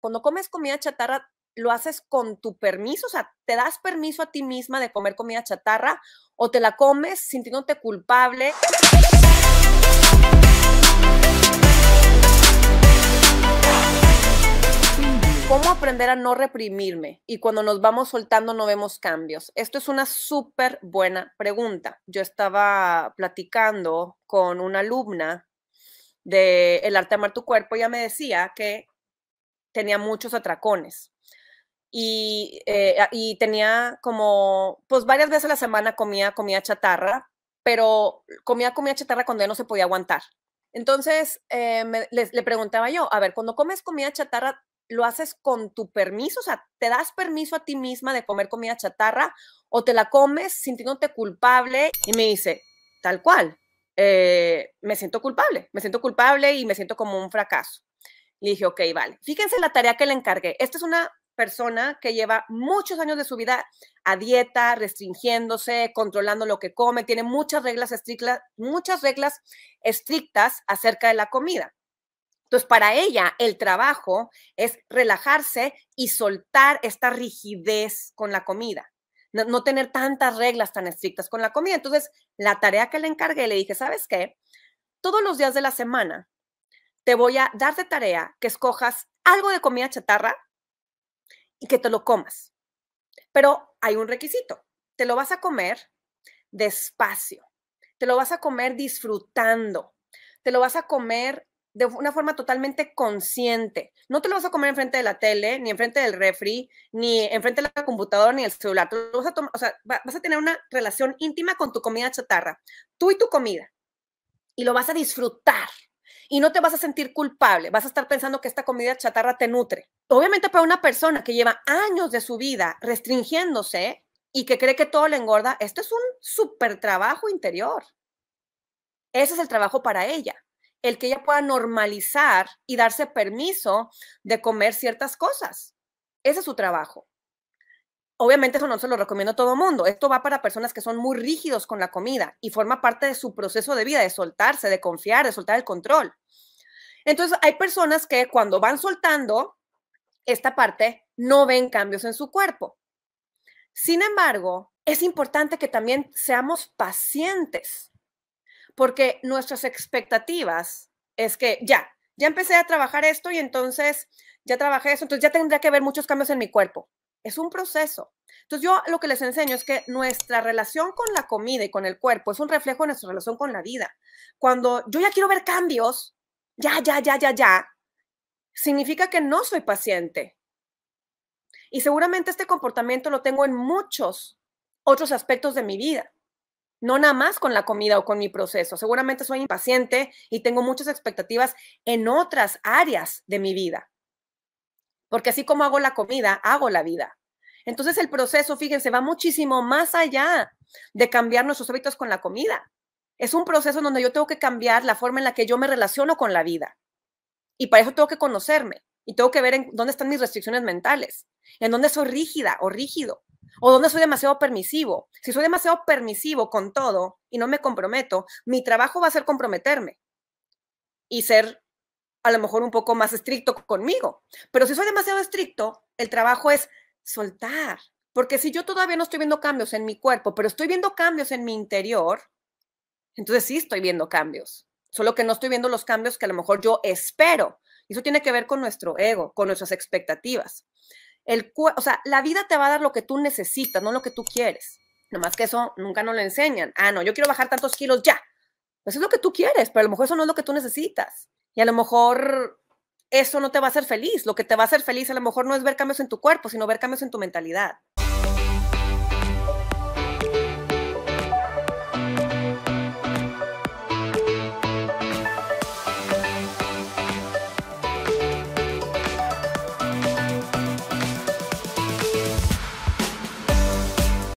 cuando comes comida chatarra, lo haces con tu permiso, o sea, te das permiso a ti misma de comer comida chatarra o te la comes sintiéndote culpable. ¿Cómo aprender a no reprimirme? Y cuando nos vamos soltando no vemos cambios. Esto es una súper buena pregunta. Yo estaba platicando con una alumna de El arte de amar tu cuerpo. Ella me decía que tenía muchos atracones. Eh, y, tenía como, pues varias veces a la semana comía comida chatarra, pero comía comida chatarra cuando ya no se podía aguantar. Entonces eh, le, preguntaba yo, a ver, cuando comes comida chatarra, ¿lo haces con tu permiso? O sea, ¿te das permiso a ti misma de comer comida chatarra o te la comes sintiéndote culpable? Y me dice, tal cual, eh, me siento culpable, me siento culpable y me siento como un fracaso. Le dije, ok, vale. Fíjense la tarea que le encargué. Esta es una persona que lleva muchos años de su vida a dieta, restringiéndose, controlando lo que come, tiene muchas reglas estrictas, muchas reglas estrictas acerca de la comida. Entonces, para ella, el trabajo es relajarse y soltar esta rigidez con la comida, no, tener tantas reglas tan estrictas con la comida. Entonces, la tarea que le encargué, le dije, ¿sabes qué? Todos los días de la semana te voy a dar de tarea que escojas algo de comida chatarra y que te lo comas. Pero hay un requisito. Te lo vas a comer despacio. Te lo vas a comer disfrutando. Te lo vas a comer de una forma totalmente consciente. No te lo vas a comer enfrente de la tele, ni enfrente del refri, ni enfrente de la computadora, ni el celular. vas a vas a tener una relación íntima con tu comida chatarra, tú y tu comida. Y lo vas a disfrutar y no te vas a sentir culpable, vas a estar pensando que esta comida chatarra te nutre. Obviamente para una persona que lleva años de su vida restringiéndose y que cree que todo le engorda, esto es un súper trabajo interior. Ese es el trabajo para ella, el que ella pueda normalizar y darse permiso de comer ciertas cosas. Ese es su trabajo. Obviamente eso no se lo recomiendo a todo mundo. Esto va para personas que son muy rígidos con la comida y forma parte de su proceso de vida, de soltarse, de confiar, de soltar el control. Entonces hay personas que cuando van soltando esta parte no ven cambios en su cuerpo. Sin embargo, es importante que también seamos pacientes porque nuestras expectativas es que ya, ya empecé a trabajar esto y entonces ya trabajé eso, entonces ya tendría que ver muchos cambios en mi cuerpo es un proceso. Entonces yo lo que les enseño es que nuestra relación con la comida y con el cuerpo es un reflejo de nuestra relación con la vida. Cuando yo ya quiero ver cambios, ya, ya, ya, ya, ya, significa que no soy paciente. Y seguramente este comportamiento lo tengo en muchos otros aspectos de mi vida. No nada más con la comida o con mi proceso. Seguramente soy impaciente y tengo muchas expectativas en otras áreas de mi vida porque así como hago la comida, hago la vida. Entonces el proceso, fíjense, va muchísimo más allá de cambiar nuestros hábitos con la comida. Es un proceso donde yo tengo que cambiar la forma en la que yo me relaciono con la vida. Y para eso tengo que conocerme y tengo que ver en dónde están mis restricciones mentales, en dónde soy rígida o rígido, o dónde soy demasiado permisivo. Si soy demasiado permisivo con todo y no me comprometo, mi trabajo va a ser comprometerme y ser a lo mejor un poco más estricto conmigo. Pero si soy demasiado estricto, el trabajo es soltar. Porque si yo todavía no estoy viendo cambios en mi cuerpo, pero estoy viendo cambios en mi interior, entonces sí estoy viendo cambios. Solo que no estoy viendo los cambios que a lo mejor yo espero. Y eso tiene que ver con nuestro ego, con nuestras expectativas. El, o sea, la vida te va a dar lo que tú necesitas, no lo que tú quieres. Nomás que eso nunca nos lo enseñan. Ah, no, yo quiero bajar tantos kilos ya. Eso pues es lo que tú quieres, pero a lo mejor eso no es lo que tú necesitas. Y a lo mejor eso no te va a hacer feliz. Lo que te va a hacer feliz a lo mejor no es ver cambios en tu cuerpo, sino ver cambios en tu mentalidad.